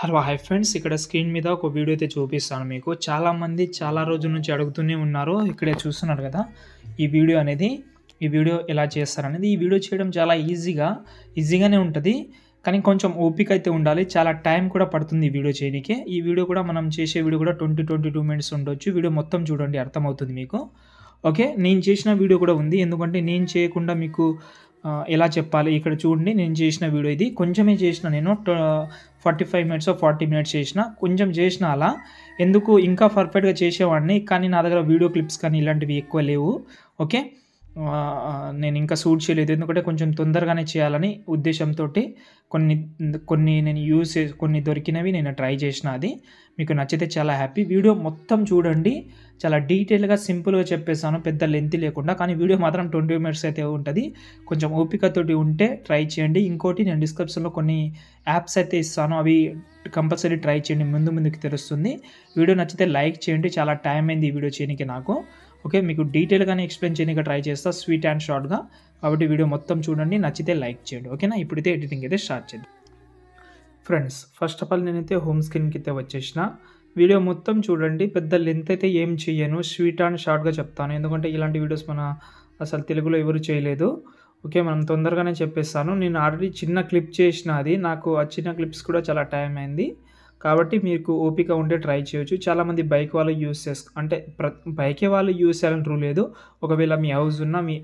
hello hi friends ఇక్కడ screen మీద ఒక వీడియో అయితే చూపిస్తాను మీకు చాలామంది చాలా రోజుల నుంచి అడుగుతూనే ఉన్నారు ఇక్కడే చూస్తున్నారు కదా ఈ వీడియో అనేది ఈ వీడియో ఎలా చేస్తారనేది ఈ వీడియో చేయడం చాలా ఈజీగా ఈజీగానే ఉంటుంది కానీ కొంచెం ఓపిక అయితే ఉండాలి చాలా టైం కూడా పడుతుంది ఈ వీడియో చేయడానికి ఈ వీడియో కూడా మనం చేసే వీడియో కూడా ట్వంటీ ట్వంటీ టూ మినిట్స్ ఉండొచ్చు వీడియో మొత్తం చూడండి అర్థమవుతుంది మీకు ఓకే నేను చేసిన వీడియో కూడా ఉంది ఎందుకంటే నేను చేయకుండా మీకు ఎలా చెప్పాలి ఇక్కడ చూడండి నేను చేసిన వీడియో ఇది కొంచెమే చేసిన నేను forty five minutes forty minutes చేసిన కొంచెం చేసిన అలా ఎందుకు ఇంకా పర్ఫెక్ట్గా చేసేవాడిని కానీ నా దగ్గర వీడియో క్లిప్స్ కానీ ఇలాంటివి ఎక్కువ లేవు ఓకే నేను ఇంకా సూట్ చేయలేదు ఎందుకంటే కొంచెం తొందరగానే చేయాలని ఉద్దేశంతో కొన్ని కొన్ని నేను యూజ్ కొన్ని దొరికినవి నేను ట్రై చేసిన అది మీకు నచ్చితే చాలా హ్యాపీ వీడియో మొత్తం చూడండి చాలా డీటెయిల్గా సింపుల్గా చెప్పేసాను పెద్ద లెంత్ లేకుండా కానీ వీడియో మాత్రం ట్వంటీ మినిట్స్ అయితే ఉంటుంది కొంచెం ఓపికతోటి ఉంటే ట్రై చేయండి ఇంకోటి నేను డిస్క్రిప్షన్లో కొన్ని యాప్స్ అయితే ఇస్తాను అవి కంపల్సరీ ట్రై చేయండి ముందు ముందుకు తెలుస్తుంది వీడియో నచ్చితే లైక్ చేయండి చాలా టైం అయింది ఈ వీడియో చేయడానికి నాకు ఓకే మీకు డీటెయిల్గానే ఎక్స్ప్లెయిన్ చేయడానికి ట్రై చేస్తా స్వీట్ అండ్ షార్ట్గా కాబట్టి వీడియో మొత్తం చూడండి నచ్చితే లైక్ చేయండి ఓకేనా ఇప్పుడైతే ఎడిటింగ్ అయితే స్టార్ట్ చేద్దాం ఫ్రెండ్స్ ఫస్ట్ ఆఫ్ ఆల్ నేనైతే హోమ్ స్క్రీన్కి అయితే వచ్చేసిన వీడియో మొత్తం చూడండి పెద్ద లెంత్ అయితే ఏం చేయను స్వీట్ అండ్ షార్ట్గా చెప్తాను ఎందుకంటే ఇలాంటి వీడియోస్ మన అసలు తెలుగులో ఎవరు చేయలేదు ఓకే మనం తొందరగానే చెప్పేస్తాను నేను ఆల్రెడీ చిన్న క్లిప్ చేసిన అది నాకు ఆ చిన్న క్లిప్స్ కూడా చాలా టైం అయింది కాబట్టి మీకు ఓపిక ఉంటే ట్రై చేయొచ్చు చాలామంది బైక్ వాళ్ళు యూస్ చేసు అంటే ప్ర బైకే వాళ్ళు యూస్ చేయాలని రూల్ లేదు ఒకవేళ మీ హౌస్ ఉన్న మీ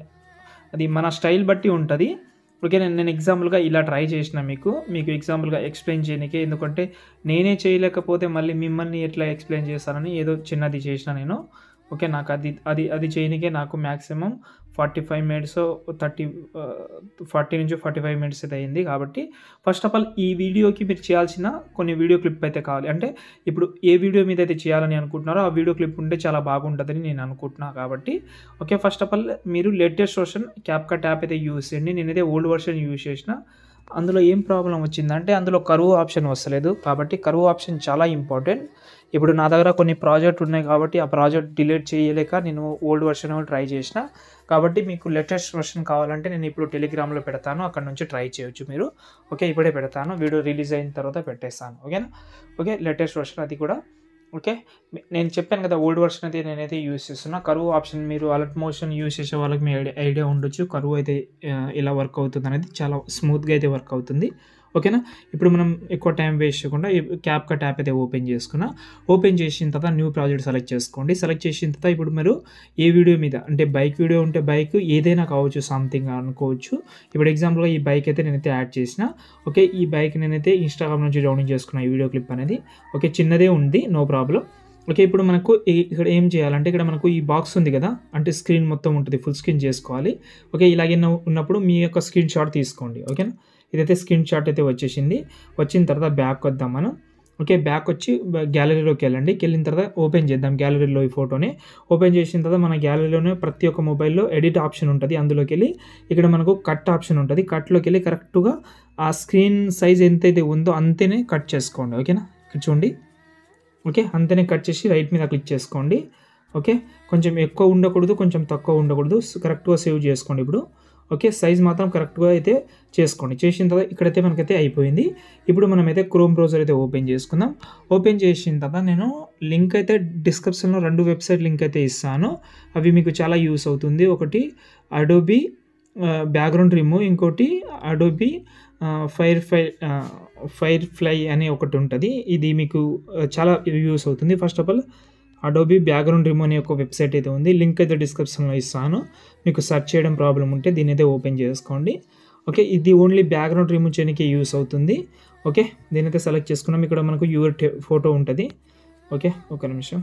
అది మన స్టైల్ బట్టి ఉంటుంది ఓకే నేను నేను ఎగ్జాంపుల్గా ఇలా ట్రై చేసిన మీకు మీకు ఎగ్జాంపుల్గా ఎక్స్ప్లెయిన్ చేయడానికి ఎందుకంటే నేనే చేయలేకపోతే మళ్ళీ మిమ్మల్ని ఎట్లా ఎక్స్ప్లెయిన్ చేస్తానని ఏదో చిన్నది చేసిన నేను ఓకే నాకు అది అది అది చేయనికే నాకు maximum forty five minutes thirty forty నుంచి ఫార్టీ ఫైవ్ మినిట్స్ అయితే అయింది కాబట్టి ఫస్ట్ ఆఫ్ ఆల్ ఈ వీడియోకి మీరు చేయాల్సిన కొన్ని వీడియో క్లిప్ అయితే కావాలి అంటే ఇప్పుడు ఏ వీడియో మీద అయితే చేయాలని అనుకుంటున్నారో ఆ వీడియో క్లిప్ ఉంటే చాలా బాగుంటుందని నేను అనుకుంటున్నాను కాబట్టి ఓకే ఫస్ట్ ఆఫ్ ఆల్ మీరు లేటెస్ట్ వర్షన్ క్యాప్కట్ ట్యాప్ అయితే యూస్ చేయండి నేనైతే ఓల్డ్ వర్షన్ యూస్ చేసిన అందులో ఏం ప్రాబ్లం వచ్చిందంటే అందులో కరువు ఆప్షన్ వస్తలేదు కాబట్టి కరువు ఆప్షన్ చాలా ఇంపార్టెంట్ ఇప్పుడు నా దగ్గర కొన్ని ప్రాజెక్ట్ ఉన్నాయి కాబట్టి ఆ ప్రాజెక్ట్ డిలీట్ చేయలేక నేను ఓల్డ్ వర్షన్ ట్రై చేసిన కాబట్టి మీకు లేటెస్ట్ వర్షన్ కావాలంటే నేను ఇప్పుడు టెలిగ్రామ్లో పెడతాను అక్కడ నుంచి ట్రై చేయొచ్చు మీరు ఓకే ఇప్పుడే పెడతాను వీడియో రిలీజ్ అయిన తర్వాత పెట్టేస్తాను ఓకేనా ఓకే లేటెస్ట్ వర్షన్ అది కూడా ఓకే నేను చెప్పాను కదా ఓల్డ్ వర్షన్ అయితే నేనైతే యూస్ చేస్తున్నా కరువు ఆప్షన్ మీరు అలర్ట్ మోషన్ యూస్ చేసే వాళ్ళకి మీ ఐడియా ఐడియా ఉండొచ్చు కరువు అయితే ఇలా వర్క్ అవుతుంది అనేది చాలా స్మూత్గా అయితే వర్క్ అవుతుంది ఓకేనా ఇప్పుడు మనం ఎక్కువ టైం వేస్ట్ చేయకుండా క్యాప్ కట్ యాప్ అయితే ఓపెన్ చేసుకున్నా ఓపెన్ చేసిన తర్వాత న్యూ ప్రాజెక్ట్ సెలెక్ట్ చేసుకోండి సెలెక్ట్ చేసిన తర్వాత ఇప్పుడు మీరు ఏ వీడియో మీద అంటే బైక్ వీడియో ఉంటే బైక్ ఏదైనా కావచ్చు సంథింగ్ అనుకోవచ్చు ఇప్పుడు ఎగ్జాంపుల్గా ఈ బైక్ అయితే నేనైతే యాడ్ చేసిన ఓకే ఈ బైక్ నేనైతే ఇన్స్టాగ్రామ్ నుంచి డౌన్లోడ్ చేసుకున్న ఈ వీడియో క్లిప్ అనేది ఓకే చిన్నదే ఉంది నో ప్రాబ్లం ఓకే ఇప్పుడు మనకు ఇక్కడ ఏం చేయాలంటే ఇక్కడ మనకు ఈ బాక్స్ ఉంది కదా అంటే స్క్రీన్ మొత్తం ఉంటుంది ఫుల్ స్క్రీన్ చేసుకోవాలి ఓకే ఇలాగే ఉన్నప్పుడు మీ యొక్క స్క్రీన్ షాట్ తీసుకోండి ఓకేనా ఇదైతే స్క్రీన్ షాట్ అయితే వచ్చేసింది వచ్చిన తర్వాత బ్యాక్ వద్దాం మనం ఓకే బ్యాక్ వచ్చి గ్యాలరీలోకి వెళ్ళండి వెళ్ళిన తర్వాత ఓపెన్ చేద్దాం గ్యాలరీలో ఈ ఫోటోని ఓపెన్ చేసిన తర్వాత మన గ్యాలరీలోనే ప్రతి ఒక్క మొబైల్లో ఎడిట్ ఆప్షన్ ఉంటుంది అందులోకి వెళ్ళి ఇక్కడ మనకు కట్ ఆప్షన్ ఉంటుంది కట్లోకి వెళ్ళి కరెక్ట్గా ఆ స్క్రీన్ సైజ్ ఎంతైతే ఉందో అంతేనే కట్ చేసుకోండి ఓకేనా ఇక్కడ చూడండి ఓకే అంతేనే కట్ చేసి రైట్ మీద క్లిక్ చేసుకోండి ఓకే కొంచెం ఎక్కువ ఉండకూడదు కొంచెం తక్కువ ఉండకూడదు కరెక్ట్గా సేవ్ చేసుకోండి ఇప్పుడు ఓకే సైజ్ మాత్రం కరెక్ట్గా అయితే చేసుకోండి చేసిన తర్వాత ఇక్కడైతే మనకైతే అయిపోయింది ఇప్పుడు మనమైతే క్రోమ్ బ్రౌజర్ అయితే ఓపెన్ చేసుకుందాం ఓపెన్ చేసిన తర్వాత నేను లింక్ అయితే డిస్క్రిప్షన్లో రెండు వెబ్సైట్ లింక్ అయితే ఇస్తాను అవి మీకు చాలా యూస్ అవుతుంది ఒకటి అడోబి బ్యాక్గ్రౌండ్ రిమూవ్ ఇంకోటి అడోబి ఫైర్ ఫై ఫైర్ ఫ్లై అనే ఒకటి ఉంటుంది ఇది మీకు చాలా యూస్ అవుతుంది first of all Adobe background remove అనే ఒక వెబ్సైట్ అయితే ఉంది లింక్ అయితే డిస్క్రిప్షన్లో ఇస్తాను మీకు సెర్చ్ చేయడం ప్రాబ్లం ఉంటే దీని అయితే ఓపెన్ చేసుకోండి ఓకే ఇది ఓన్లీ బ్యాక్గ్రౌండ్ రిమూవ్ చేయడానికి యూస్ అవుతుంది ఓకే దీనైతే సెలెక్ట్ చేసుకున్నాం ఇక్కడ మనకు యూర్ ఫోటో ఉంటుంది ఓకే ఒక నిమిషం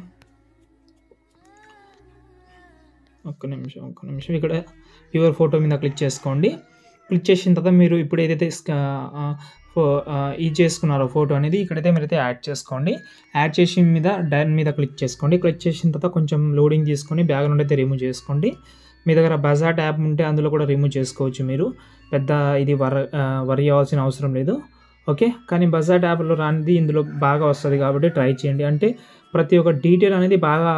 ఒక్క నిమిషం ఒక్క నిమిషం ఇక్కడ యువర్ ఫోటో మీద క్లిక్ చేసుకోండి క్లిక్ చేసిన తర్వాత మీరు ఇప్పుడు ఏదైతే ఫో ఈ చేసుకున్నారో ఫోటో అనేది ఇక్కడైతే మీరైతే యాడ్ చేసుకోండి యాడ్ చేసిన మీద డైన్ మీద క్లిక్ చేసుకోండి క్లిక్ చేసిన తర్వాత కొంచెం లోడింగ్ తీసుకొని బ్యాక్గ్రౌండ్ అయితే రిమూవ్ చేసుకోండి మీ దగ్గర బజార్ యాప్ ఉంటే అందులో కూడా రిమూవ్ చేసుకోవచ్చు మీరు పెద్ద ఇది వర వరి అవ్వాల్సిన అవసరం లేదు ఓకే కానీ బజార్ యాప్లో రానిది ఇందులో బాగా వస్తుంది కాబట్టి ట్రై చేయండి అంటే ప్రతి ఒక్క డీటెయిల్ అనేది బాగా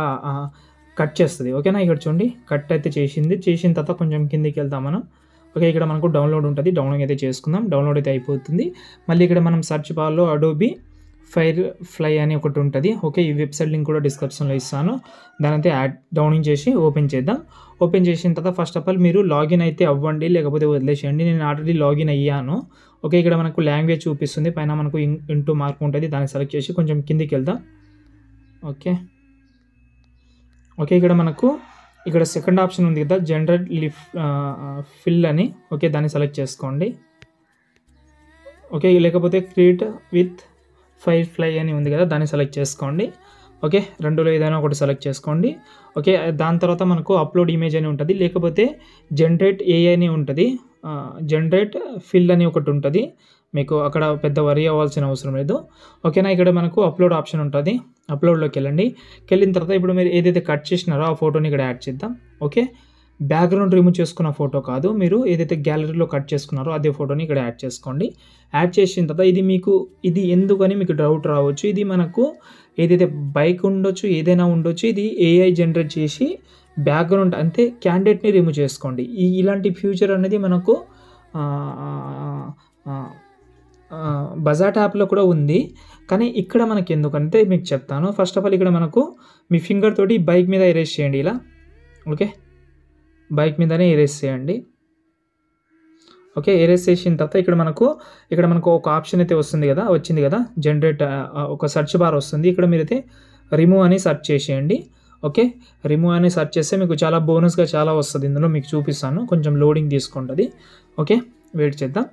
కట్ చేస్తుంది ఓకేనా ఇక్కడ చూడండి కట్ అయితే చేసింది చేసిన తర్వాత కొంచెం కిందికి వెళ్తాం మనం ఓకే ఇక్కడ మనకు డౌన్లోడ్ ఉంటుంది డౌన్లోడ్ అయితే చేసుకుందాం డౌన్లోడ్ అయితే అయిపోతుంది మళ్ళీ ఇక్కడ మనం సెర్చ్ బాల్లో అడోబి ఫైర్ ఫ్లై అని ఒకటి ఉంటుంది ఓకే ఈ వెబ్సైట్ లింక్ కూడా డిస్క్రిప్షన్లో ఇస్తాను అయితే యాడ్ డౌన్ చేసి ఓపెన్ చేద్దాం ఓపెన్ చేసిన తర్వాత ఫస్ట్ ఆఫ్ ఆల్ మీరు లాగిన్ అయితే అవ్వండి లేకపోతే వదిలేసేయండి నేను ఆల్రెడీ లాగిన్ అయ్యాను ఓకే ఇక్కడ మనకు లాంగ్వేజ్ చూపిస్తుంది పైన మనకు ఇంటూ మార్క్ ఉంటుంది దాన్ని సెలెక్ట్ చేసి కొంచెం కిందికి వెళ్దాం ఓకే ఓకే ఇక్కడ మనకు ఇక్కడ సెకండ్ ఆప్షన్ ఉంది కదా జనరేట్ లిఫ్ ఫిల్ అని ఓకే దాన్ని సెలెక్ట్ చేసుకోండి ఓకే లేకపోతే క్రియేట్ విత్ ఫైర్ ఫ్లై అని ఉంది కదా దాన్ని సెలెక్ట్ చేసుకోండి ఓకే రెండులో ఏదైనా ఒకటి సెలెక్ట్ చేసుకోండి ఓకే దాని తర్వాత మనకు అప్లోడ్ ఇమేజ్ అని ఉంటుంది లేకపోతే జనరేట్ ఏ అని ఉంటుంది జనరేట్ ఫిల్ అని ఒకటి ఉంటుంది మీకు అక్కడ పెద్ద వరి అవ్వాల్సిన అవసరం లేదు ఓకేనా ఇక్కడ మనకు అప్లోడ్ ఆప్షన్ ఉంటుంది అప్లోడ్లోకి వెళ్ళండి వెళ్ళిన తర్వాత ఇప్పుడు మీరు ఏదైతే కట్ చేసినారో ఆ ఫోటోని ఇక్కడ యాడ్ చేద్దాం ఓకే బ్యాక్గ్రౌండ్ రిమూవ్ చేసుకున్న ఫోటో కాదు మీరు ఏదైతే గ్యాలరీలో కట్ చేసుకున్నారో అదే ఫోటోని ఇక్కడ యాడ్ చేసుకోండి యాడ్ చేసిన తర్వాత ఇది మీకు ఇది ఎందుకని మీకు డౌట్ రావచ్చు ఇది మనకు ఏదైతే బైక్ ఉండొచ్చు ఏదైనా ఉండొచ్చు ఇది ఏఐ జనరేట్ చేసి బ్యాక్గ్రౌండ్ అంతే క్యాండిడేట్ని రిమూవ్ చేసుకోండి ఈ ఇలాంటి ఫ్యూచర్ అనేది మనకు బజాట్ యాప్లో కూడా ఉంది కానీ ఇక్కడ మనకి ఎందుకంటే మీకు చెప్తాను ఫస్ట్ ఆఫ్ ఆల్ ఇక్కడ మనకు మీ ఫింగర్ తోటి బైక్ మీద ఎరేస్ చేయండి ఇలా ఓకే బైక్ మీదనే ఎరేస్ చేయండి ఓకే ఎరేస్ చేసిన తర్వాత ఇక్కడ మనకు ఇక్కడ మనకు ఒక ఆప్షన్ అయితే వస్తుంది కదా వచ్చింది కదా జనరేట్ ఒక సెర్చ్ బార్ వస్తుంది ఇక్కడ మీరైతే రిమూవ్ అని సెర్చ్ చేసేయండి ఓకే రిమూవ్ అని సెర్చ్ చేస్తే మీకు చాలా బోనస్గా చాలా వస్తుంది ఇందులో మీకు చూపిస్తాను కొంచెం లోడింగ్ తీసుకుంటుంది ఓకే వెయిట్ చేద్దాం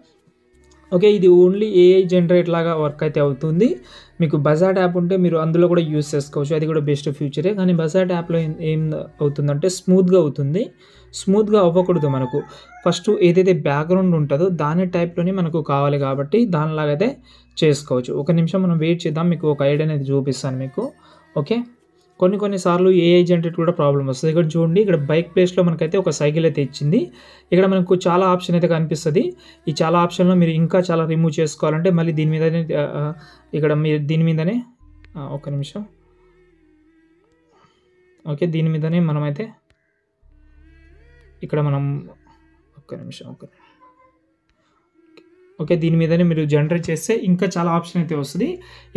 ఓకే ఇది ఓన్లీ ఏఐ జనరేట్ లాగా వర్క్ అయితే అవుతుంది మీకు బజాట్ యాప్ ఉంటే మీరు అందులో కూడా యూస్ చేసుకోవచ్చు అది కూడా బెస్ట్ ఫ్యూచరే కానీ బజాట్ యాప్లో ఏం అవుతుందంటే స్మూత్గా అవుతుంది స్మూత్గా అవ్వకూడదు మనకు ఫస్ట్ ఏదైతే బ్యాక్గ్రౌండ్ ఉంటుందో దాని టైప్లోనే మనకు కావాలి కాబట్టి దానిలాగైతే చేసుకోవచ్చు ఒక నిమిషం మనం వెయిట్ చేద్దాం మీకు ఒక ఐడియా అనేది చూపిస్తాను మీకు ఓకే కొన్ని కొన్నిసార్లు ఏ జనరేట్ కూడా ప్రాబ్లం వస్తుంది ఇక్కడ చూడండి ఇక్కడ బైక్ ప్లేస్లో మనకైతే ఒక సైకిల్ అయితే ఇచ్చింది ఇక్కడ మనకు చాలా ఆప్షన్ అయితే కనిపిస్తుంది ఈ చాలా ఆప్షన్లో మీరు ఇంకా చాలా రిమూవ్ చేసుకోవాలంటే మళ్ళీ దీని మీదనే ఇక్కడ మీరు దీని మీదనే ఒక నిమిషం ఓకే దీని మీదనే మనమైతే ఇక్కడ మనం ఒక్క నిమిషం ఒక్క నిమిషం ఓకే దీని మీదనే మీరు జనరేట్ చేస్తే ఇంకా చాలా ఆప్షన్ అయితే వస్తుంది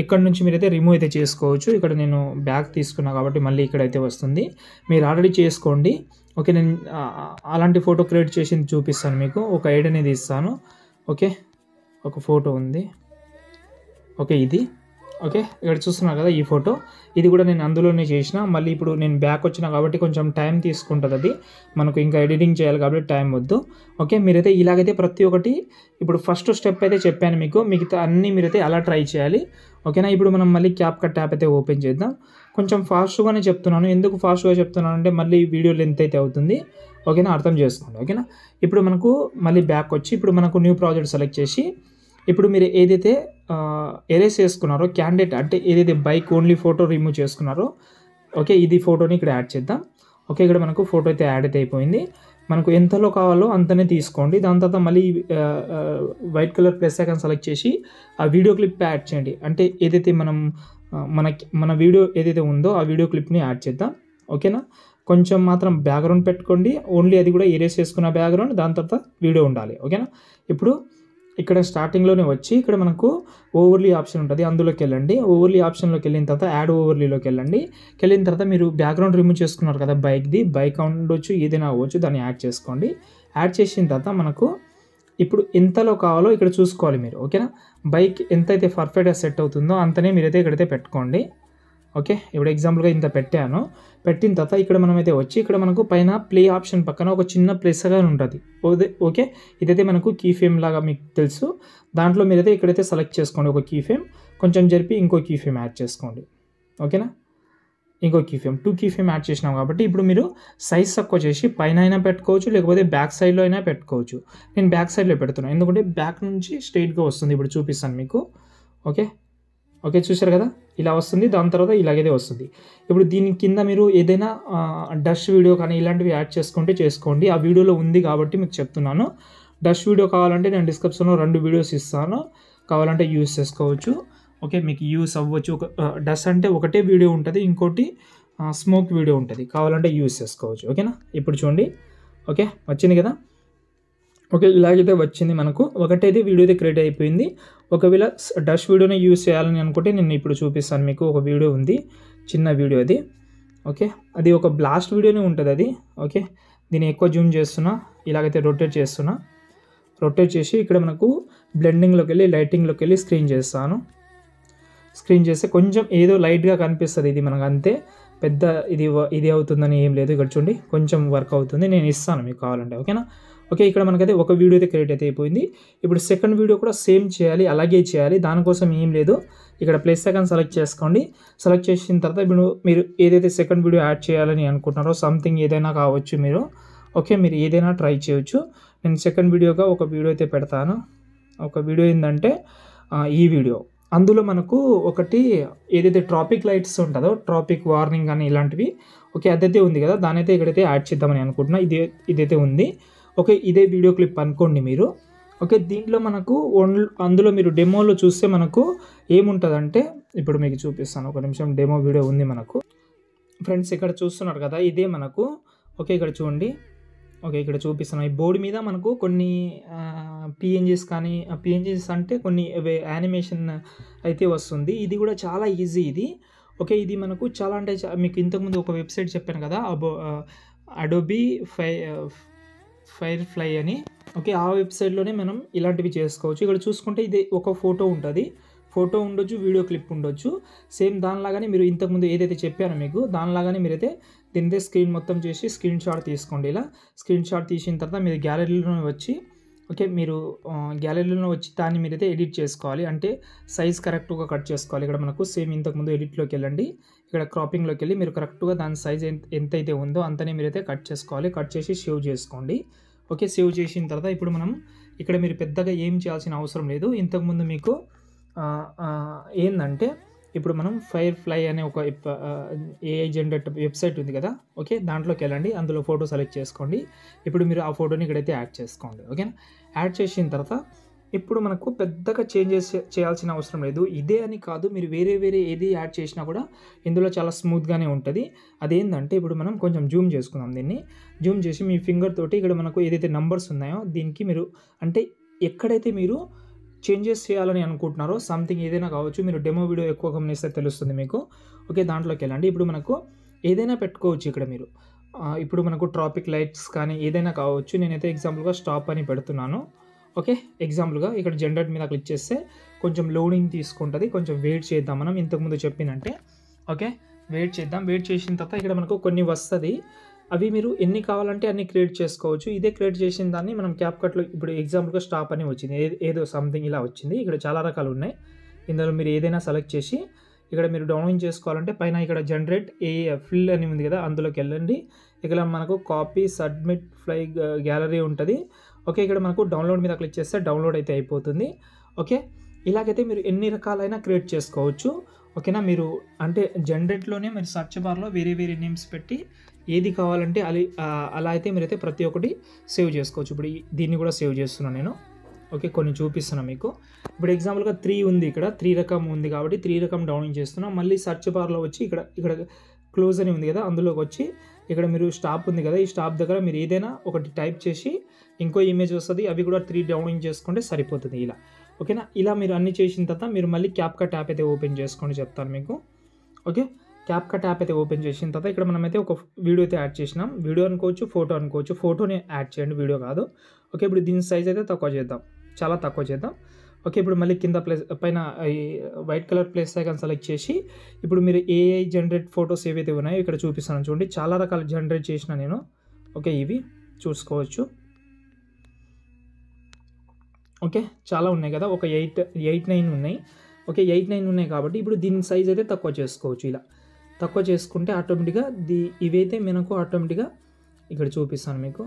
ఇక్కడ నుంచి మీరు అయితే రిమూవ్ అయితే చేసుకోవచ్చు ఇక్కడ నేను బ్యాక్ తీసుకున్నా కాబట్టి మళ్ళీ ఇక్కడైతే వస్తుంది మీరు ఆల్రెడీ చేసుకోండి ఓకే నేను అలాంటి ఫోటో క్రియేట్ చేసింది చూపిస్తాను మీకు ఒక ఐడి అనేది ఇస్తాను ఓకే ఒక ఫోటో ఉంది ఓకే ఇది ఓకే ఇక్కడ చూస్తున్నాను కదా ఈ ఫోటో ఇది కూడా నేను అందులోనే చేసిన మళ్ళీ ఇప్పుడు నేను బ్యాక్ వచ్చిన కాబట్టి కొంచెం టైం తీసుకుంటుంది అది మనకు ఇంకా ఎడిటింగ్ చేయాలి కాబట్టి టైం వద్దు ఓకే మీరైతే ఇలాగైతే ప్రతి ఒక్కటి ఇప్పుడు ఫస్ట్ స్టెప్ అయితే చెప్పాను మీకు మిగతా అన్నీ మీరైతే అలా ట్రై చేయాలి ఓకేనా ఇప్పుడు మనం మళ్ళీ క్యాప్ కట్ యాప్ అయితే ఓపెన్ చేద్దాం కొంచెం ఫాస్ట్గానే చెప్తున్నాను ఎందుకు ఫాస్ట్గా చెప్తున్నాను అంటే మళ్ళీ వీడియో లెంత్ అయితే అవుతుంది ఓకేనా అర్థం చేసుకోండి ఓకేనా ఇప్పుడు మనకు మళ్ళీ బ్యాక్ వచ్చి ఇప్పుడు మనకు న్యూ ప్రాజెక్ట్ సెలెక్ట్ చేసి ఇప్పుడు మీరు ఏదైతే ఎరేస్ చేసుకున్నారో క్యాండిడేట్ అంటే ఏదైతే బైక్ ఓన్లీ ఫోటో రిమూవ్ చేసుకున్నారో ఓకే ఇది ఫోటోని ఇక్కడ యాడ్ చేద్దాం ఓకే ఇక్కడ మనకు ఫోటో అయితే యాడ్ అయితే అయిపోయింది మనకు ఎంతలో కావాలో అంతనే తీసుకోండి దాని తర్వాత మళ్ళీ white colour plus icon select చేసి ఆ వీడియో క్లిప్ యాడ్ చేయండి అంటే ఏదైతే మనం మనకి మన వీడియో ఏదైతే ఉందో ఆ వీడియో క్లిప్ని యాడ్ చేద్దాం ఓకేనా కొంచెం మాత్రం బ్యాక్గ్రౌండ్ పెట్టుకోండి ఓన్లీ అది కూడా ఎరేస్ చేసుకున్న బ్యాక్గ్రౌండ్ దాని తర్వాత వీడియో ఉండాలి ఓకేనా ఇప్పుడు ఇక్కడ స్టార్టింగ్లోనే వచ్చి ఇక్కడ మనకు ఓవర్లీ ఆప్షన్ ఉంటుంది అందులోకి వెళ్ళండి ఓవర్లీ ఆప్షన్లోకి వెళ్ళిన తర్వాత యాడ్ ఓవర్లీలోకి వెళ్ళండి వెళ్ళిన తర్వాత మీరు బ్యాక్గ్రౌండ్ రిమూవ్ చేసుకున్నారు కదా బైక్ది బైక్ ఉండొచ్చు ఏదైనా అవ్వచ్చు దాన్ని యాడ్ చేసుకోండి యాడ్ చేసిన తర్వాత మనకు ఇప్పుడు ఎంతలో కావాలో ఇక్కడ చూసుకోవాలి మీరు ఓకేనా బైక్ ఎంతైతే పర్ఫెక్ట్గా సెట్ అవుతుందో అంతనే మీరైతే ఇక్కడైతే పెట్టుకోండి ఓకే ఇప్పుడు ఎగ్జాంపుల్గా ఇంత పెట్టాను పెట్టిన తర్వాత ఇక్కడ మనమైతే వచ్చి ఇక్కడ మనకు పైన ప్లే ఆప్షన్ పక్కన ఒక చిన్న ప్లేస్ గా ఉంటుంది ఓకే ఇదైతే మనకు కీ ఫేమ్ లాగా మీకు తెలుసు దాంట్లో మీరైతే ఇక్కడైతే సెలెక్ట్ చేసుకోండి ఒక కీ ఫేమ్ కొంచెం జరిపి ఇంకో కీ ఫేమ్ యాడ్ చేసుకోండి ఓకేనా ఇంకో keyframe two keyframe add చేసినాం కాబట్టి ఇప్పుడు మీరు సైజ్ తక్కువ చేసి పైన అయినా పెట్టుకోవచ్చు లేకపోతే బ్యాక్ సైడ్లో అయినా పెట్టుకోవచ్చు నేను బ్యాక్ సైడ్లో పెడుతున్నాను ఎందుకంటే బ్యాక్ నుంచి స్ట్రైట్గా వస్తుంది ఇప్పుడు చూపిస్తాను మీకు ఓకే ఓకే చూసారు కదా ఇలా వస్తుంది దాని తర్వాత ఇలాగేదే వస్తుంది ఇప్పుడు దీని కింద మీరు ఏదైనా డష్ వీడియో కానీ ఇలాంటివి యాడ్ చేసుకుంటే చేసుకోండి ఆ వీడియోలో ఉంది కాబట్టి మీకు చెప్తున్నాను డష్ వీడియో కావాలంటే నేను డిస్క్రిప్షన్లో రెండు వీడియోస్ ఇస్తాను కావాలంటే యూస్ చేసుకోవచ్చు ఓకే మీకు యూస్ అవ్వచ్చు ఒక డస్ అంటే ఒకటే వీడియో ఉంటుంది ఇంకోటి స్మోక్ వీడియో ఉంటుంది కావాలంటే యూస్ చేసుకోవచ్చు ఓకేనా ఇప్పుడు చూడండి ఓకే వచ్చింది కదా ఓకే ఇలాగైతే వచ్చింది మనకు ఒకటైతే వీడియో అయితే క్రియేట్ అయిపోయింది ఒకవేళ డష్ వీడియోని యూస్ చేయాలని అనుకుంటే నేను ఇప్పుడు చూపిస్తాను మీకు ఒక వీడియో ఉంది చిన్న వీడియో అది ఓకే అది ఒక బ్లాస్ట్ వీడియోనే ఉంటుంది అది ఓకే దీన్ని ఎక్కువ జూమ్ చేస్తున్నా ఇలాగైతే రొటేట్ చేస్తున్నా రొటేట్ చేసి ఇక్కడ మనకు బ్లెండింగ్లోకి వెళ్ళి లైటింగ్లోకి వెళ్ళి స్క్రీన్ చేస్తాను స్క్రీన్ చేస్తే కొంచెం ఏదో లైట్గా కనిపిస్తుంది ఇది మనకు అంతే పెద్ద ఇది ఇది అవుతుందని ఏం లేదు ఇక్కడ చూడండి కొంచెం వర్క్ అవుతుంది నేను ఇస్తాను మీకు కావాలంటే ఓకేనా ఓకే ఇక్కడ మనకైతే ఒక వీడియో అయితే క్రియేట్ అయితే అయిపోయింది ఇప్పుడు సెకండ్ వీడియో కూడా సేమ్ చేయాలి అలాగే చేయాలి దానికోసం ఏం లేదు ఇక్కడ ప్లేస్ సెకండ్ సెలెక్ట్ చేసుకోండి సెలెక్ట్ చేసిన తర్వాత ఇప్పుడు మీరు ఏదైతే సెకండ్ వీడియో యాడ్ చేయాలని అనుకుంటున్నారో సంథింగ్ ఏదైనా కావచ్చు మీరు ఓకే మీరు ఏదైనా ట్రై చేయొచ్చు నేను సెకండ్ వీడియోగా ఒక వీడియో అయితే పెడతాను ఒక వీడియో ఏంటంటే ఈ వీడియో అందులో మనకు ఒకటి ఏదైతే ట్రాపిక్ లైట్స్ ఉంటుందో ట్రాపిక్ వార్నింగ్ కానీ ఇలాంటివి ఓకే అదైతే ఉంది కదా దానైతే ఇక్కడైతే యాడ్ చేద్దామని అనుకుంటున్నా ఇది ఇదైతే ఉంది ఓకే ఇదే వీడియో క్లిప్ అనుకోండి మీరు ఓకే దీంట్లో మనకు అందులో మీరు డెమోలో చూస్తే మనకు ఏముంటుందంటే ఇప్పుడు మీకు చూపిస్తాను ఒక నిమిషం డెమో వీడియో ఉంది మనకు ఫ్రెండ్స్ ఇక్కడ చూస్తున్నారు కదా ఇదే మనకు ఓకే ఇక్కడ చూడండి ఓకే ఇక్కడ చూపిస్తున్నాం ఈ బోర్డు మీద మనకు కొన్ని పిఎన్జీస్ కానీ పిఎన్జీస్ అంటే కొన్ని యానిమేషన్ అయితే వస్తుంది ఇది కూడా చాలా ఈజీ ఇది ఓకే ఇది మనకు చాలా అంటే మీకు ఇంతకుముందు ఒక వెబ్సైట్ చెప్పాను కదా అబో అడోబీ ఫై ఫైర్ ఫ్లై అని ఓకే ఆ వెబ్సైట్లోనే మనం ఇలాంటివి చేసుకోవచ్చు ఇక్కడ చూసుకుంటే ఇది ఒక ఫోటో ఉంటుంది ఫోటో ఉండొచ్చు వీడియో క్లిప్ ఉండొచ్చు సేమ్ దానిలాగానే మీరు ఇంతకుముందు ఏదైతే చెప్పానో మీకు దానిలాగానే మీరైతే దీనిదే స్క్రీన్ మొత్తం చేసి స్క్రీన్ షాట్ తీసుకోండి ఇలా స్క్రీన్ షాట్ తీసిన తర్వాత మీరు గ్యాలరీలో వచ్చి ఓకే మీరు గ్యాలరీలో వచ్చి దాన్ని మీరైతే ఎడిట్ చేసుకోవాలి అంటే సైజ్ కరెక్ట్గా కట్ చేసుకోవాలి ఇక్కడ మనకు సేమ్ ఇంతకుముందు ఎడిట్లోకి వెళ్ళండి ఇక్కడ క్రాపింగ్లోకి వెళ్ళి మీరు కరెక్ట్గా దాని సైజ్ ఎంత ఉందో అంతనే మీరైతే కట్ చేసుకోవాలి కట్ చేసి సేవ్ చేసుకోండి ఓకే సేవ్ చేసిన తర్వాత ఇప్పుడు మనం ఇక్కడ మీరు పెద్దగా ఏం చేయాల్సిన అవసరం లేదు ఇంతకుముందు మీకు ఏంటంటే ఇప్పుడు మనం ఫైర్ ఫ్లై అనే ఒక ఏఐ జనరేట్ వెబ్సైట్ ఉంది కదా ఓకే దాంట్లోకి వెళ్ళండి అందులో ఫోటో సెలెక్ట్ చేసుకోండి ఇప్పుడు మీరు ఆ ఫోటోని ఇక్కడైతే యాడ్ చేసుకోండి ఓకేనా యాడ్ చేసిన తర్వాత ఇప్పుడు మనకు పెద్దగా చేంజెస్ చేయాల్సిన అవసరం లేదు ఇదే అని కాదు మీరు వేరే వేరే ఏది యాడ్ చేసినా కూడా ఇందులో చాలా స్మూత్గానే ఉంటుంది అదేంటంటే ఇప్పుడు మనం కొంచెం జూమ్ చేసుకుందాం దీన్ని జూమ్ చేసి మీ ఫింగర్ తోటి ఇక్కడ మనకు ఏదైతే నంబర్స్ ఉన్నాయో దీనికి మీరు అంటే ఎక్కడైతే మీరు చేంజెస్ చేయాలని అనుకుంటున్నారో సంథింగ్ ఏదైనా కావచ్చు మీరు డెమో వీడియో ఎక్కువ గమనిస్తే తెలుస్తుంది మీకు ఓకే దాంట్లోకి వెళ్ళండి ఇప్పుడు మనకు ఏదైనా పెట్టుకోవచ్చు ఇక్కడ మీరు ఇప్పుడు మనకు ట్రాఫిక్ లైట్స్ కానీ ఏదైనా కావచ్చు నేనైతే ఎగ్జాంపుల్గా స్టాప్ అని పెడుతున్నాను ఓకే ఎగ్జాంపుల్గా ఇక్కడ జనరేట్ మీద క్లిక్ చేస్తే కొంచెం లోడింగ్ తీసుకుంటుంది కొంచెం వెయిట్ చేద్దాం మనం ఇంతకుముందు చెప్పినంటే ఓకే వెయిట్ చేద్దాం వెయిట్ చేసిన తర్వాత ఇక్కడ మనకు కొన్ని వస్తుంది అవి మీరు ఎన్ని కావాలంటే అన్ని క్రియేట్ చేసుకోవచ్చు ఇదే క్రియేట్ చేసిన దాన్ని మనం క్యాప్ కట్లో ఇప్పుడు ఎగ్జాంపుల్గా స్టాప్ అని వచ్చింది ఏదో సంథింగ్ ఇలా వచ్చింది ఇక్కడ చాలా రకాలు ఉన్నాయి ఇందులో మీరు ఏదైనా సెలెక్ట్ చేసి ఇక్కడ మీరు డౌన్లోడ్ చేసుకోవాలంటే పైన ఇక్కడ జనరేట్ ఏ ఫిల్ అని ఉంది కదా అందులోకి వెళ్ళండి ఇక్కడ మనకు కాపీ సబ్మిట్ ఫ్లై గ్యాలరీ ఉంటుంది ఓకే ఇక్కడ మనకు డౌన్లోడ్ మీద క్లిక్ చేస్తే డౌన్లోడ్ అయితే అయిపోతుంది ఓకే ఇలాగైతే మీరు ఎన్ని రకాలైనా క్రియేట్ చేసుకోవచ్చు ఓకేనా మీరు అంటే జనరేట్లోనే మీరు సర్చ్ బార్లో వేరే వేరే నేమ్స్ పెట్టి ఏది కావాలంటే అది అలా అయితే మీరైతే ప్రతి ఒక్కటి సేవ్ చేసుకోవచ్చు ఇప్పుడు దీన్ని కూడా సేవ్ చేస్తున్నాను నేను ఓకే కొన్ని చూపిస్తున్నాను మీకు ఇప్పుడు ఎగ్జాంపుల్గా త్రీ ఉంది ఇక్కడ త్రీ రకం ఉంది కాబట్టి త్రీ రకం డౌన్లోడ్ చేస్తున్నాం మళ్ళీ సర్చ్ బార్లో వచ్చి ఇక్కడ ఇక్కడ క్లోజ్ అని ఉంది కదా అందులోకి వచ్చి ఇక్కడ మీరు స్టాప్ ఉంది కదా ఈ స్టాప్ దగ్గర మీరు ఏదైనా ఒకటి టైప్ చేసి ఇంకో ఇమేజ్ వస్తుంది అవి కూడా త్రీ డౌన్లోడ్ చేసుకుంటే సరిపోతుంది ఇలా ఓకేనా ఇలా మీరు అన్ని చేసిన తర్వాత మీరు మళ్ళీ క్యాప్కా ట్యాప్ అయితే ఓపెన్ చేసుకోండి చెప్తాను మీకు ఓకే క్యాప్కా ట్యాప్ అయితే ఓపెన్ చేసిన తర్వాత ఇక్కడ మనమైతే ఒక వీడియో అయితే యాడ్ చేసినాం వీడియో అనుకోవచ్చు ఫోటో అనుకోవచ్చు ఫోటోని యాడ్ చేయండి వీడియో కాదు ఓకే ఇప్పుడు దీని సైజ్ అయితే తక్కువ చేద్దాం చాలా తక్కువ చేద్దాం ఓకే ఇప్పుడు మళ్ళీ కింద ప్లేస్ పైన ఈ white colour plus icon select చేసి ఇప్పుడు మీరు ఏఐ జనరేట్ ఫొటోస్ ఏవైతే ఉన్నాయో ఇక్కడ చూపిస్తాను చూడండి చాలా రకాలు జనరేట్ చేసిన నేను ఓకే ఇవి చూసుకోవచ్చు ఓకే చాలా ఉన్నాయి కదా ఒక ఎయిట్ ఎయిట్ నైన్ ఉన్నాయి ఓకే ఎయిట్ నైన్ ఉన్నాయి కాబట్టి ఇప్పుడు దీని సైజ్ అయితే తక్కువ చేసుకోవచ్చు ఇలా తక్కువ చేసుకుంటే ఆటోమేటిక్గా ది ఇవైతే మనకు ఆటోమేటిక్గా ఇక్కడ చూపిస్తాను మీకు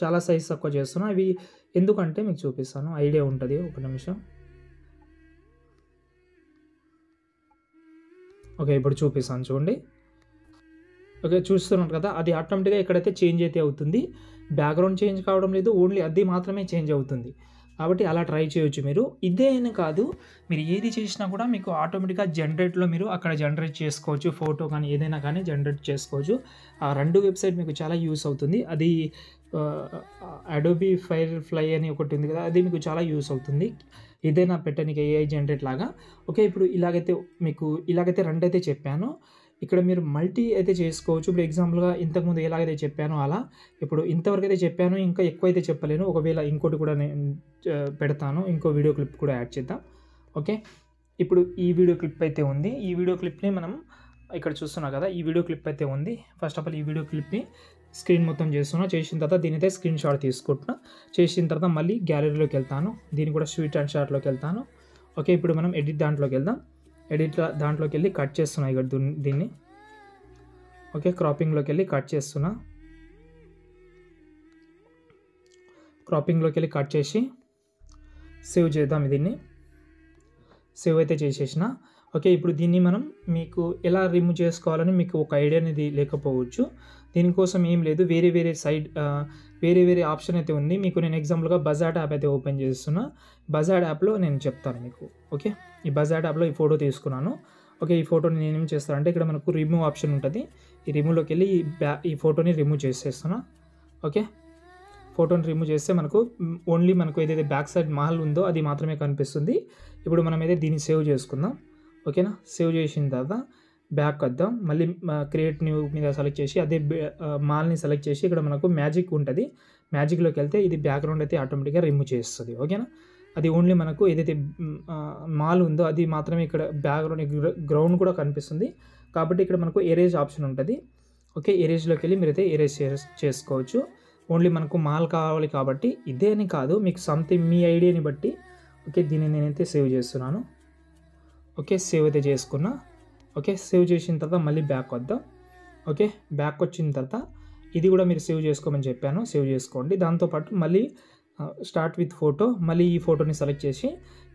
చాలా సైజ్ తక్కువ చేస్తున్నాను అవి ఎందుకంటే మీకు చూపిస్తాను ఐడియా ఉంటుంది ఒక నిమిషం ఓకే ఇప్పుడు చూపిస్తాను చూడండి ఓకే చూస్తున్నారు కదా అది ఆటోమేటిక్గా ఎక్కడైతే చేంజ్ అయితే అవుతుంది బ్యాక్గ్రౌండ్ చేంజ్ కావడం లేదు ఓన్లీ అది మాత్రమే చేంజ్ అవుతుంది కాబట్టి అలా ట్రై చేయొచ్చు మీరు ఇదే అని కాదు మీరు ఏది చేసినా కూడా మీకు ఆటోమేటిక్గా జనరేట్లో మీరు అక్కడ జనరేట్ చేసుకోవచ్చు ఫోటో కానీ ఏదైనా కానీ జనరేట్ చేసుకోవచ్చు ఆ రెండు వెబ్సైట్ మీకు చాలా యూస్ అవుతుంది అది అడోబీ ఫైర్ ఫ్లై అని ఒకటి ఉంది కదా అది మీకు చాలా యూస్ అవుతుంది ఇదే నా పెట్టడానికి ఏఐ జనరేట్ లాగా ఓకే ఇప్పుడు ఇలాగైతే మీకు ఇలాగైతే రెండు అయితే చెప్పాను ఇక్కడ మీరు మల్టీ అయితే చేసుకోవచ్చు ఇప్పుడు ఎగ్జాంపుల్గా ఇంతకుముందు ఎలాగైతే చెప్పానో అలా ఇప్పుడు ఇంతవరకు అయితే చెప్పాను ఇంకా ఎక్కువ అయితే చెప్పలేను ఒకవేళ ఇంకోటి కూడా నేను పెడతాను ఇంకో వీడియో క్లిప్ కూడా యాడ్ చేద్దాం ఓకే ఇప్పుడు ఈ వీడియో క్లిప్ అయితే ఉంది ఈ వీడియో క్లిప్ని మనం ఇక్కడ చూస్తున్నాం కదా ఈ వీడియో క్లిప్ అయితే ఉంది ఫస్ట్ ఆఫ్ ఆల్ ఈ వీడియో క్లిప్ని స్క్రీన్ మొత్తం చేస్తున్నా చేసిన తర్వాత దీని అయితే స్క్రీన్ షాట్ తీసుకుంటున్నా చేసిన తర్వాత మళ్ళీ గ్యాలరీలోకి వెళ్తాను దీన్ని కూడా స్వీట్ అండ్ షాట్లోకి వెళ్తాను ఓకే ఇప్పుడు మనం ఎడిట్ దాంట్లోకి వెళ్దాం ఎడిట్లో దాంట్లోకి వెళ్ళి కట్ చేస్తున్నా ఇక్కడ దీన్ని ఓకే క్రాపింగ్లోకి వెళ్ళి కట్ చేస్తున్నా క్రాపింగ్లోకి వెళ్ళి కట్ చేసి సేవ్ చేద్దాం దీన్ని సేవ్ అయితే చేసేసిన ఓకే ఇప్పుడు దీన్ని మనం మీకు ఎలా రిమూవ్ చేసుకోవాలని మీకు ఒక ఐడియా అనేది లేకపోవచ్చు దీనికోసం ఏం లేదు వేరే వేరే సైడ్ వేరే వేరే ఆప్షన్ అయితే ఉంది మీకు నేను ఎగ్జాంపుల్గా బజాడ్ యాప్ అయితే ఓపెన్ చేస్తున్నా బజాడ్ యాప్లో నేను చెప్తాను మీకు ఓకే ఈ బజాడ్ యాప్లో ఈ ఫోటో తీసుకున్నాను ఓకే ఈ ఫోటోని నేను ఏం చేస్తానంటే ఇక్కడ మనకు రిమూవ్ ఆప్షన్ ఉంటుంది ఈ రిమూవ్లోకి వెళ్ళి ఈ బ్యా ఈ ఫోటోని రిమూవ్ చేసేస్తున్నా ఓకే ఫోటోని రిమూవ్ చేస్తే మనకు ఓన్లీ మనకు ఏదైతే బ్యాక్ సైడ్ మహల్ ఉందో అది మాత్రమే కనిపిస్తుంది ఇప్పుడు మనం అయితే దీన్ని సేవ్ చేసుకుందాం ఓకేనా సేవ్ చేసిన తర్వాత బ్యాక్ వద్దాం మళ్ళీ క్రియేట్ న్యూ మీద సెలెక్ట్ చేసి అదే మాల్ని సెలెక్ట్ చేసి ఇక్కడ మనకు మ్యాజిక్ ఉంటుంది మ్యాజిక్లోకి వెళ్తే ఇది బ్యాక్గ్రౌండ్ అయితే ఆటోమేటిక్గా రిమూవ్ చేస్తుంది ఓకేనా అది ఓన్లీ మనకు ఏదైతే మాల్ ఉందో అది మాత్రమే ఇక్కడ బ్యాక్గ్రౌండ్ గ్రౌండ్ కూడా కనిపిస్తుంది కాబట్టి ఇక్కడ మనకు ఎరేజ్ ఆప్షన్ ఉంటుంది ఓకే ఎరేజ్లోకి వెళ్ళి మీరైతే ఎరేజ్ చేసుకోవచ్చు ఓన్లీ మనకు మాల్ కావాలి కాబట్టి ఇదే అని కాదు మీకు సంథింగ్ మీ ఐడియాని బట్టి ఓకే దీన్ని నేనైతే సేవ్ చేస్తున్నాను ఓకే సేవ్ అయితే చేసుకున్నా ఓకే సేవ్ చేసిన తర్వాత మళ్ళీ బ్యాక్ వద్దాం ఓకే బ్యాక్ వచ్చిన తర్వాత ఇది కూడా మీరు సేవ్ చేసుకోమని చెప్పాను సేవ్ చేసుకోండి దాంతోపాటు మళ్ళీ స్టార్ట్ విత్ ఫోటో మళ్ళీ ఈ ఫోటోని సెలెక్ట్ చేసి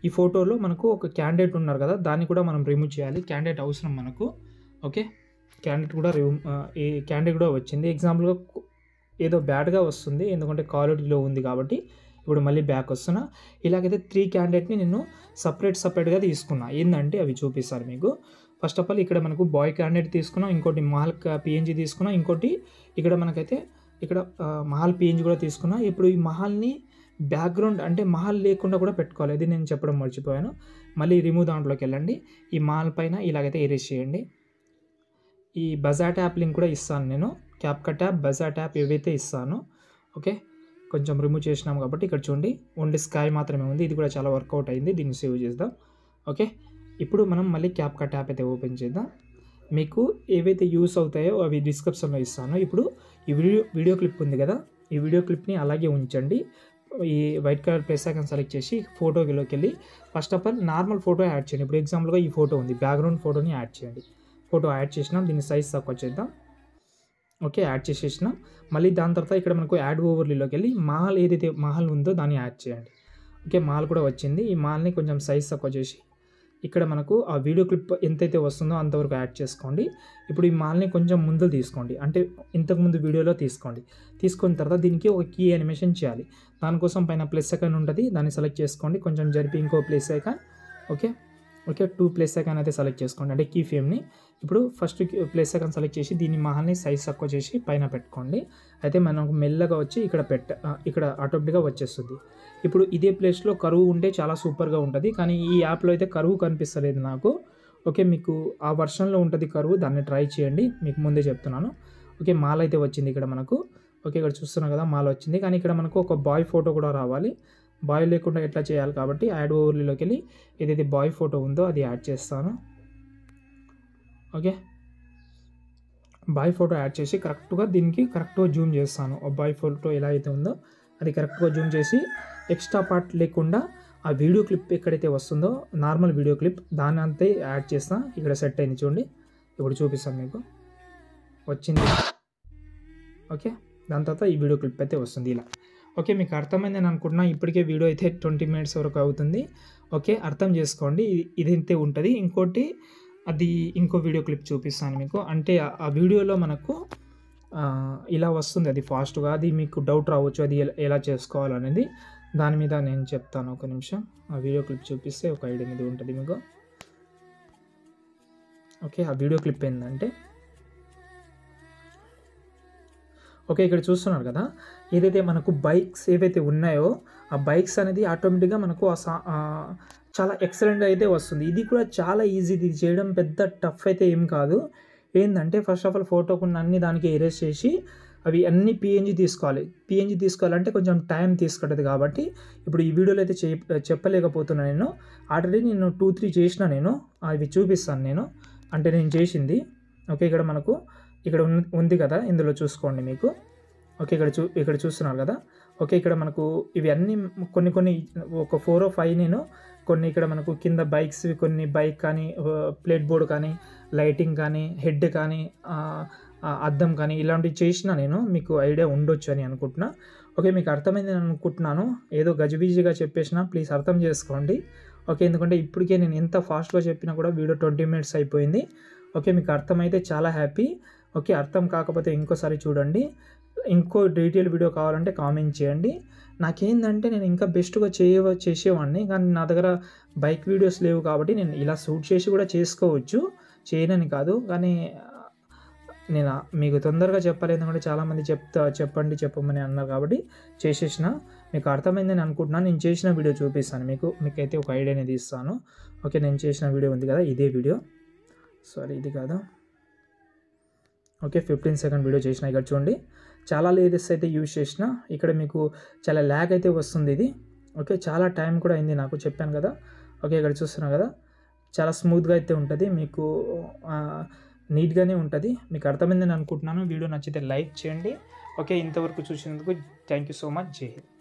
ఈ ఫోటోలో మనకు ఒక క్యాండిడేట్ ఉన్నారు కదా దాన్ని కూడా మనం రిమూవ్ చేయాలి క్యాండిడేట్ అవసరం మనకు ఓకే క్యాండిడేట్ కూడా రిమూ ఈ క్యాండిడేట్ కూడా వచ్చింది ఎగ్జాంపుల్గా ఏదో బ్యాడ్గా వస్తుంది ఎందుకంటే క్వాలిటీలో ఉంది కాబట్టి ఇప్పుడు మళ్ళీ బ్యాక్ వస్తున్నా ఇలాగైతే త్రీ క్యాండిడేట్ని నేను సపరేట్ సపరేట్గా తీసుకున్నా ఏంటంటే అవి చూపిస్తారు మీకు ఫస్ట్ ఆఫ్ ఆల్ ఇక్కడ మనకు బాయ్ క్యాండిడేట్ తీసుకున్నాం ఇంకోటి మహల్ పిఎన్జీ తీసుకున్నాం ఇంకోటి ఇక్కడ మనకైతే ఇక్కడ మహల్ పిఎన్జీ కూడా తీసుకున్నాం ఇప్పుడు ఈ మహల్ని బ్యాక్గ్రౌండ్ అంటే మహల్ లేకుండా కూడా పెట్టుకోవాలి అది నేను చెప్పడం మర్చిపోయాను మళ్ళీ రిమూవ్ దాంట్లోకి వెళ్ళండి ఈ మహల్ పైన ఇలాగైతే ఎరేజ్ చేయండి ఈ బజా ట్యాప్ లింక్ కూడా ఇస్తాను నేను క్యాప్ కట్ ట్యాప్ బజా ట్యాప్ ఏవైతే ఇస్తాను ఓకే కొంచెం రిమూవ్ చేసినాము కాబట్టి ఇక్కడ చూడండి ఓన్లీ స్కై మాత్రమే ఉంది ఇది కూడా చాలా వర్కౌట్ అయింది దీన్ని సేవ్ చేద్దాం ఓకే ఇప్పుడు మనం మళ్ళీ క్యాప్ కట్ యాప్ అయితే ఓపెన్ చేద్దాం మీకు ఏవైతే యూస్ అవుతాయో అవి డిస్క్రిప్షన్లో ఇస్తాను ఇప్పుడు ఈ వీడియో వీడియో క్లిప్ ఉంది కదా ఈ వీడియో క్లిప్ని అలాగే ఉంచండి ఈ white colour plus icon select చేసి ఫోటోలోకి వెళ్ళి first of all normal photo add చేయండి ఇప్పుడు ఎగ్జాంపుల్గా ఈ ఫోటో ఉంది బ్యాక్గ్రౌండ్ ఫోటోని యాడ్ చేయండి ఫోటో యాడ్ చేసినాం దీన్ని సైజ్ తక్కువ చేద్దాం ఓకే యాడ్ చేసేసినాం మళ్ళీ దాని తర్వాత ఇక్కడ మనకు యాడ్ ఓవర్లీలోకి వెళ్ళి మహల్ ఏదైతే మహల్ ఉందో దాన్ని యాడ్ చేయండి ఓకే మాల్ కూడా వచ్చింది ఈ మాల్ని కొంచెం సైజ్ తక్కువ చేసి ఇక్కడ మనకు ఆ వీడియో క్లిప్ ఎంతైతే వస్తుందో అంతవరకు యాడ్ చేసుకోండి ఇప్పుడు ఈ మాల్ని కొంచెం ముందు తీసుకోండి అంటే ఇంతకుముందు వీడియోలో తీసుకోండి తీసుకున్న తర్వాత దీనికి ఒక కీ యానిమేషన్ చేయాలి దానికోసం పైన ప్లస్ ఐకాన్ ఉంటుంది దాన్ని సెలెక్ట్ చేసుకోండి కొంచెం జరిపి ఇంకో plus icon okay okay two place second అయితే సెలెక్ట్ చేసుకోండి అంటే కీ ఫేమ్ని ఇప్పుడు ఫస్ట్ ప్లేస్ సెకండ్ సెలెక్ట్ చేసి దీన్ని మహల్ని సైజ్ తక్కువ చేసి పైన పెట్టుకోండి అయితే మనకు మెల్లగా వచ్చి ఇక్కడ పెట్ట ఇక్కడ ఆటోమేటిక్గా వచ్చేస్తుంది ఇప్పుడు ఇదే ప్లేస్లో కరువు ఉంటే చాలా సూపర్గా ఉంటుంది కానీ ఈ యాప్లో అయితే కరువు కనిపిస్తలేదు నాకు ఓకే మీకు ఆ వర్షన్లో ఉంటుంది కరువు దాన్ని ట్రై చేయండి మీకు ముందే చెప్తున్నాను ఓకే మాల్ అయితే వచ్చింది ఇక్కడ మనకు ఓకే ఇక్కడ చూస్తున్నాం కదా మాల్ వచ్చింది కానీ ఇక్కడ మనకు ఒక బాయ్ ఫోటో కూడా రావాలి బాయ్ లేకుండా ఎట్లా చేయాలి కాబట్టి యాడ్ ఓవర్లీలోకి వెళ్ళి ఏదైతే బాయ్ ఫోటో ఉందో అది యాడ్ చేస్తాను ఓకే బాయ్ ఫోటో యాడ్ చేసి కరెక్ట్గా దీనికి కరెక్ట్గా జూమ్ చేస్తాను ఆ బాయ్ ఫోటో ఎలా అయితే ఉందో అది కరెక్ట్గా జూమ్ చేసి ఎక్స్ట్రా పార్ట్ లేకుండా ఆ వీడియో క్లిప్ ఎక్కడైతే వస్తుందో నార్మల్ వీడియో క్లిప్ దాన్ని అంతే యాడ్ చేస్తాను ఇక్కడ సెట్ అయింది చూడండి ఇప్పుడు చూపిస్తాను మీకు వచ్చింది ఓకే దాని తర్వాత ఈ వీడియో క్లిప్ అయితే వస్తుంది ఇలా ఓకే మీకు అర్థమైంది అని అనుకుంటున్నా ఇప్పటికే వీడియో అయితే ట్వంటీ మినిట్స్ వరకు అవుతుంది ఓకే అర్థం చేసుకోండి ఇదైతే ఉంటుంది ఇంకోటి అది ఇంకో వీడియో క్లిప్ చూపిస్తాను మీకు అంటే ఆ వీడియోలో మనకు ఇలా వస్తుంది అది ఫాస్ట్గా అది మీకు డౌట్ రావచ్చు అది ఎలా చేసుకోవాలనేది దాని మీద నేను చెప్తాను ఒక నిమిషం ఆ వీడియో క్లిప్ చూపిస్తే ఒక ఐడియా మీద ఉంటుంది మీకు ఓకే ఆ వీడియో క్లిప్ ఏంటంటే ఓకే ఇక్కడ చూస్తున్నారు కదా ఏదైతే మనకు బైక్స్ ఏవైతే ఉన్నాయో ఆ బైక్స్ అనేది ఆటోమేటిక్గా మనకు ఆ సా చాలా ఎక్సలెంట్ అయితే వస్తుంది ఇది కూడా చాలా ఈజీ ఇది చేయడం పెద్ద టఫ్ అయితే ఏం కాదు ఏంటంటే ఫస్ట్ ఆఫ్ ఆల్ ఫోటోకున్న అన్ని దానికి ఎరేజ్ చేసి అవి అన్ని పిఎన్జి తీసుకోవాలి పిఎన్జి తీసుకోవాలంటే కొంచెం టైం తీసుకుంటుంది కాబట్టి ఇప్పుడు ఈ వీడియోలో అయితే చెప్పలేకపోతున్నాను నేను ఆల్రెడీ నేను టూ త్రీ చేసిన నేను అవి చూపిస్తాను నేను అంటే నేను చేసింది ఓకే ఇక్కడ మనకు ఇక్కడ ఉంది కదా ఇందులో చూసుకోండి మీకు ఓకే ఇక్కడ చూ ఇక్కడ చూస్తున్నారు కదా ఓకే ఇక్కడ మనకు ఇవన్నీ కొన్ని కొన్ని ఒక ఫోర్ ఫైవ్ నేను కొన్ని ఇక్కడ మనకు కింద బైక్స్ కొన్ని బైక్ కానీ ప్లేట్ బోర్డ్ కానీ లైటింగ్ కానీ హెడ్ కానీ అద్దం కానీ ఇలాంటివి చేసిన నేను మీకు ఐడియా ఉండొచ్చు అని అనుకుంటున్నా ఓకే మీకు అర్థమైంది అని అనుకుంటున్నాను ఏదో గజిబిజిగా చెప్పేసిన ప్లీజ్ అర్థం చేసుకోండి ఓకే ఎందుకంటే ఇప్పటికే నేను ఎంత ఫాస్ట్గా చెప్పినా కూడా వీడియో ట్వంటీ మినిట్స్ అయిపోయింది ఓకే మీకు అర్థమైతే చాలా హ్యాపీ ఓకే అర్థం కాకపోతే ఇంకోసారి చూడండి ఇంకో డీటెయిల్ వీడియో కావాలంటే కామెంట్ చేయండి నాకేందంటే నేను ఇంకా బెస్ట్గా చేయ చేసేవాడిని కానీ నా దగ్గర బైక్ వీడియోస్ లేవు కాబట్టి నేను ఇలా షూట్ చేసి కూడా చేసుకోవచ్చు చేయనని కాదు కానీ నేను మీకు తొందరగా చెప్పలేదు కూడా చాలామంది చెప్తా చెప్పండి చెప్పమని అన్నారు కాబట్టి చేసేసిన మీకు అర్థమైందని అనుకుంటున్నాను నేను చేసిన వీడియో చూపిస్తాను మీకు మీకైతే ఒక ఐడియా అనేది ఇస్తాను ఓకే నేను చేసిన వీడియో ఉంది కదా ఇదే వీడియో సారీ ఇది కాదు ఓకే ఫిఫ్టీన్ సెకండ్ వీడియో చేసిన ఇక్కడ చూడండి చాలా లేయర్స్ అయితే యూజ్ చేసిన ఇక్కడ మీకు చాలా ల్యాగ్ అయితే వస్తుంది ఇది ఓకే చాలా టైం కూడా అయింది నాకు చెప్పాను కదా ఓకే ఇక్కడ చూస్తున్నాం కదా చాలా స్మూత్గా అయితే ఉంటుంది మీకు నీట్గానే ఉంటుంది మీకు అర్థమైందని అనుకుంటున్నాను వీడియో నచ్చితే లైక్ చేయండి ఓకే ఇంతవరకు చూసినందుకు థ్యాంక్ యూ సో మచ్ జై హింద్